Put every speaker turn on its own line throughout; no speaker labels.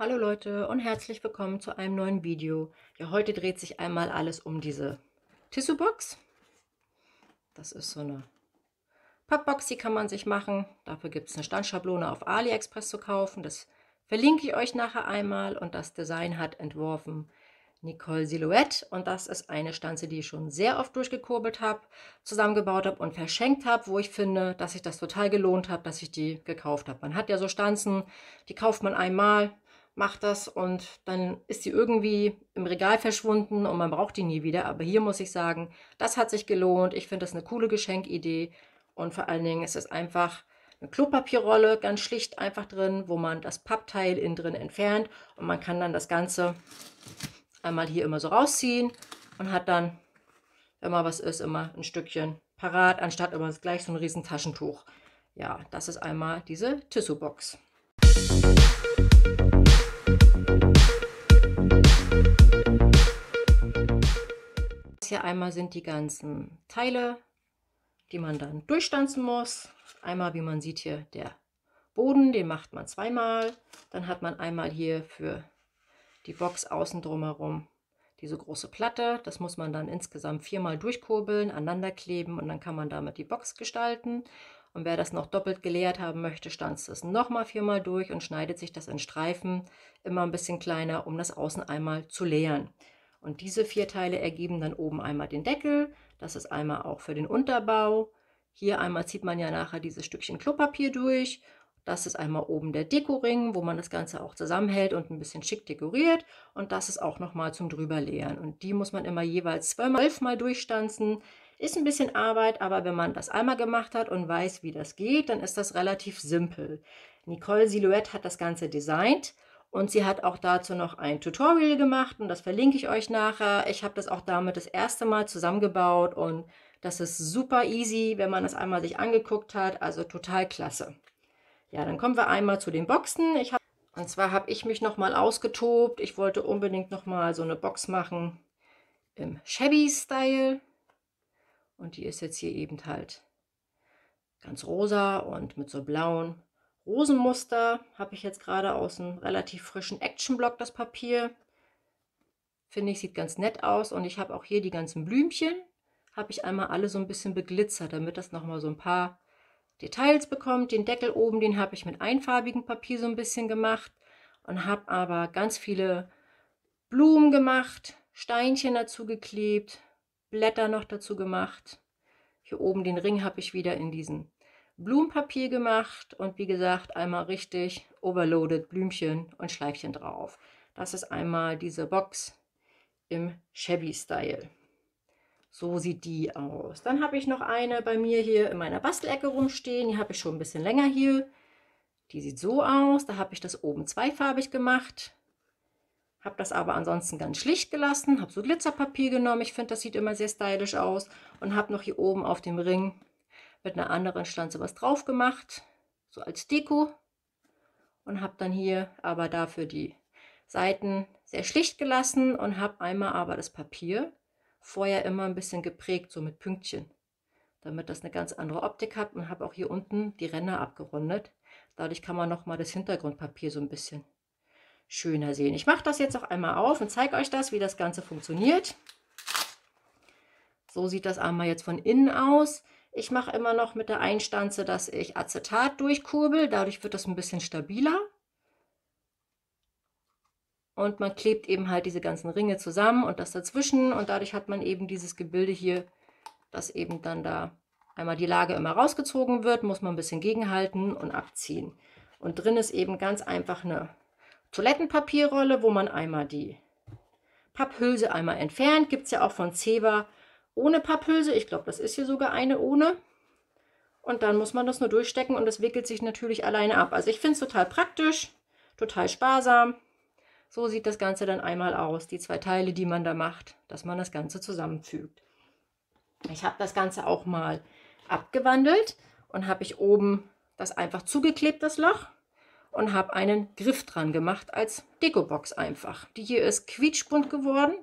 Hallo Leute und herzlich willkommen zu einem neuen Video. Ja, heute dreht sich einmal alles um diese Tissue Box. Das ist so eine Pappbox, die kann man sich machen. Dafür gibt es eine Standschablone auf AliExpress zu kaufen. Das verlinke ich euch nachher einmal. Und das Design hat entworfen Nicole Silhouette. Und das ist eine Stanze, die ich schon sehr oft durchgekurbelt habe, zusammengebaut habe und verschenkt habe, wo ich finde, dass ich das total gelohnt habe, dass ich die gekauft habe. Man hat ja so Stanzen, die kauft man einmal macht das und dann ist sie irgendwie im Regal verschwunden und man braucht die nie wieder. Aber hier muss ich sagen, das hat sich gelohnt. Ich finde das eine coole Geschenkidee und vor allen Dingen ist es einfach eine Klopapierrolle, ganz schlicht einfach drin, wo man das Pappteil innen drin entfernt und man kann dann das Ganze einmal hier immer so rausziehen und hat dann, wenn mal was ist, immer ein Stückchen parat, anstatt immer gleich so ein riesen Taschentuch. Ja, das ist einmal diese Tissue-Box. hier einmal sind die ganzen Teile, die man dann durchstanzen muss. Einmal, wie man sieht hier, der Boden, den macht man zweimal. Dann hat man einmal hier für die Box außen drumherum diese große Platte. Das muss man dann insgesamt viermal durchkurbeln, aneinander kleben und dann kann man damit die Box gestalten. Und wer das noch doppelt geleert haben möchte, stanzt es nochmal viermal durch und schneidet sich das in Streifen immer ein bisschen kleiner, um das außen einmal zu leeren. Und diese vier Teile ergeben dann oben einmal den Deckel. Das ist einmal auch für den Unterbau. Hier einmal zieht man ja nachher dieses Stückchen Klopapier durch. Das ist einmal oben der Dekoring, wo man das Ganze auch zusammenhält und ein bisschen schick dekoriert. Und das ist auch nochmal zum drüberleeren. Und die muss man immer jeweils zwölfmal durchstanzen. Ist ein bisschen Arbeit, aber wenn man das einmal gemacht hat und weiß, wie das geht, dann ist das relativ simpel. Nicole Silhouette hat das Ganze designt. Und sie hat auch dazu noch ein Tutorial gemacht und das verlinke ich euch nachher. Ich habe das auch damit das erste Mal zusammengebaut und das ist super easy, wenn man das einmal sich angeguckt hat. Also total klasse. Ja, dann kommen wir einmal zu den Boxen. Ich hab, und zwar habe ich mich nochmal ausgetobt. Ich wollte unbedingt nochmal so eine Box machen im Shabby-Style. Und die ist jetzt hier eben halt ganz rosa und mit so blauen Rosenmuster habe ich jetzt gerade aus einem relativ frischen Action-Block das Papier. Finde ich, sieht ganz nett aus. Und ich habe auch hier die ganzen Blümchen, habe ich einmal alle so ein bisschen beglitzert, damit das nochmal so ein paar Details bekommt. Den Deckel oben, den habe ich mit einfarbigem Papier so ein bisschen gemacht und habe aber ganz viele Blumen gemacht, Steinchen dazu geklebt, Blätter noch dazu gemacht. Hier oben den Ring habe ich wieder in diesen Blumenpapier gemacht und wie gesagt einmal richtig overloaded Blümchen und Schleifchen drauf. Das ist einmal diese Box im Shabby-Style. So sieht die aus. Dann habe ich noch eine bei mir hier in meiner Bastelecke rumstehen. Die habe ich schon ein bisschen länger hier. Die sieht so aus. Da habe ich das oben zweifarbig gemacht. Habe das aber ansonsten ganz schlicht gelassen. Habe so Glitzerpapier genommen. Ich finde, das sieht immer sehr stylisch aus. Und habe noch hier oben auf dem Ring mit einer anderen Stanze was drauf gemacht, so als Deko. Und habe dann hier aber dafür die Seiten sehr schlicht gelassen und habe einmal aber das Papier vorher immer ein bisschen geprägt, so mit Pünktchen, damit das eine ganz andere Optik hat und habe auch hier unten die Ränder abgerundet. Dadurch kann man nochmal das Hintergrundpapier so ein bisschen schöner sehen. Ich mache das jetzt auch einmal auf und zeige euch das, wie das Ganze funktioniert. So sieht das einmal jetzt von innen aus. Ich mache immer noch mit der Einstanze, dass ich Acetat durchkurbel. Dadurch wird das ein bisschen stabiler. Und man klebt eben halt diese ganzen Ringe zusammen und das dazwischen. Und dadurch hat man eben dieses Gebilde hier, das eben dann da einmal die Lage immer rausgezogen wird, muss man ein bisschen gegenhalten und abziehen. Und drin ist eben ganz einfach eine Toilettenpapierrolle, wo man einmal die Papphülse einmal entfernt. Gibt es ja auch von Zewa ohne Papphülse. Ich glaube, das ist hier sogar eine ohne. Und dann muss man das nur durchstecken und das wickelt sich natürlich alleine ab. Also ich finde es total praktisch, total sparsam. So sieht das Ganze dann einmal aus, die zwei Teile, die man da macht, dass man das Ganze zusammenfügt. Ich habe das Ganze auch mal abgewandelt und habe ich oben das einfach zugeklebt, das Loch, und habe einen Griff dran gemacht als Deko-Box einfach. Die hier ist quietschbunt geworden,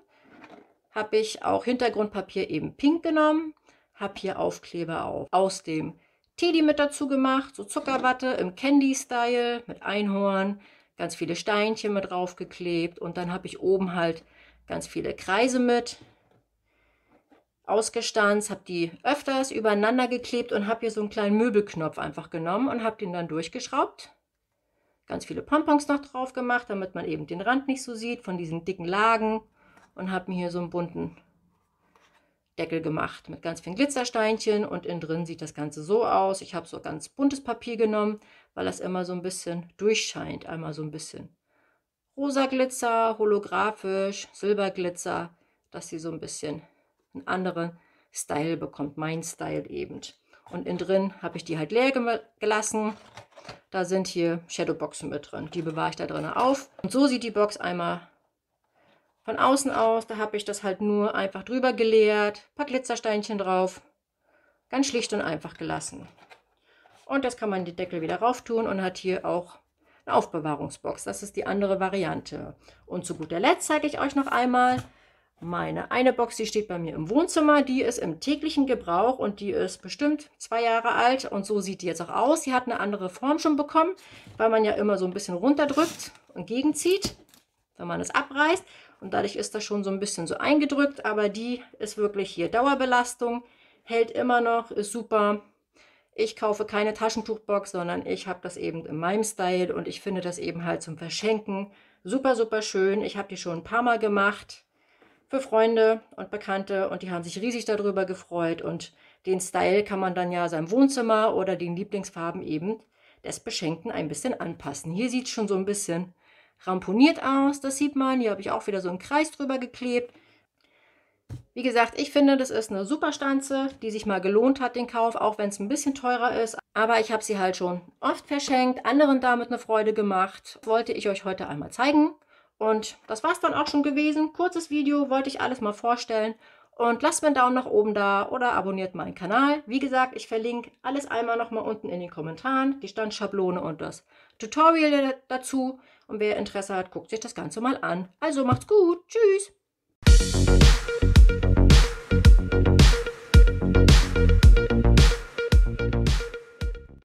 habe ich auch Hintergrundpapier eben pink genommen, habe hier Aufkleber auch aus dem Teddy mit dazu gemacht, so Zuckerwatte im Candy-Style mit Einhorn, ganz viele Steinchen mit draufgeklebt und dann habe ich oben halt ganz viele Kreise mit ausgestanzt, habe die öfters übereinander geklebt und habe hier so einen kleinen Möbelknopf einfach genommen und habe den dann durchgeschraubt. Ganz viele Pompons noch drauf gemacht, damit man eben den Rand nicht so sieht von diesen dicken Lagen und habe mir hier so einen bunten Deckel gemacht mit ganz vielen Glitzersteinchen und innen drin sieht das Ganze so aus. Ich habe so ganz buntes Papier genommen, weil das immer so ein bisschen durchscheint. Einmal so ein bisschen rosa Glitzer, holographisch, Silberglitzer, dass sie so ein bisschen einen anderen Style bekommt, mein Style eben. Und innen drin habe ich die halt leer gelassen. Da sind hier Shadowboxen mit drin. Die bewahre ich da drin auf. Und so sieht die Box einmal von außen aus, da habe ich das halt nur einfach drüber geleert, paar Glitzersteinchen drauf, ganz schlicht und einfach gelassen. Und das kann man den Deckel wieder rauf tun und hat hier auch eine Aufbewahrungsbox. Das ist die andere Variante. Und zu guter Letzt zeige ich euch noch einmal meine eine Box, die steht bei mir im Wohnzimmer. Die ist im täglichen Gebrauch und die ist bestimmt zwei Jahre alt. Und so sieht die jetzt auch aus. Sie hat eine andere Form schon bekommen, weil man ja immer so ein bisschen runterdrückt und gegenzieht, wenn man es abreißt. Und dadurch ist das schon so ein bisschen so eingedrückt, aber die ist wirklich hier Dauerbelastung, hält immer noch, ist super. Ich kaufe keine Taschentuchbox, sondern ich habe das eben in meinem Style und ich finde das eben halt zum Verschenken super, super schön. Ich habe die schon ein paar Mal gemacht für Freunde und Bekannte und die haben sich riesig darüber gefreut und den Style kann man dann ja seinem Wohnzimmer oder den Lieblingsfarben eben des Beschenkten ein bisschen anpassen. Hier sieht es schon so ein bisschen ramponiert aus. Das sieht man. Hier habe ich auch wieder so einen Kreis drüber geklebt. Wie gesagt, ich finde, das ist eine super Stanze, die sich mal gelohnt hat, den Kauf, auch wenn es ein bisschen teurer ist. Aber ich habe sie halt schon oft verschenkt, anderen damit eine Freude gemacht. Das wollte ich euch heute einmal zeigen. Und das war es dann auch schon gewesen. Kurzes Video, wollte ich alles mal vorstellen. Und lasst mir einen Daumen nach oben da oder abonniert meinen Kanal. Wie gesagt, ich verlinke alles einmal nochmal unten in den Kommentaren, die Standschablone und das Tutorial dazu. Und wer Interesse hat, guckt sich das Ganze mal an. Also macht's gut. Tschüss.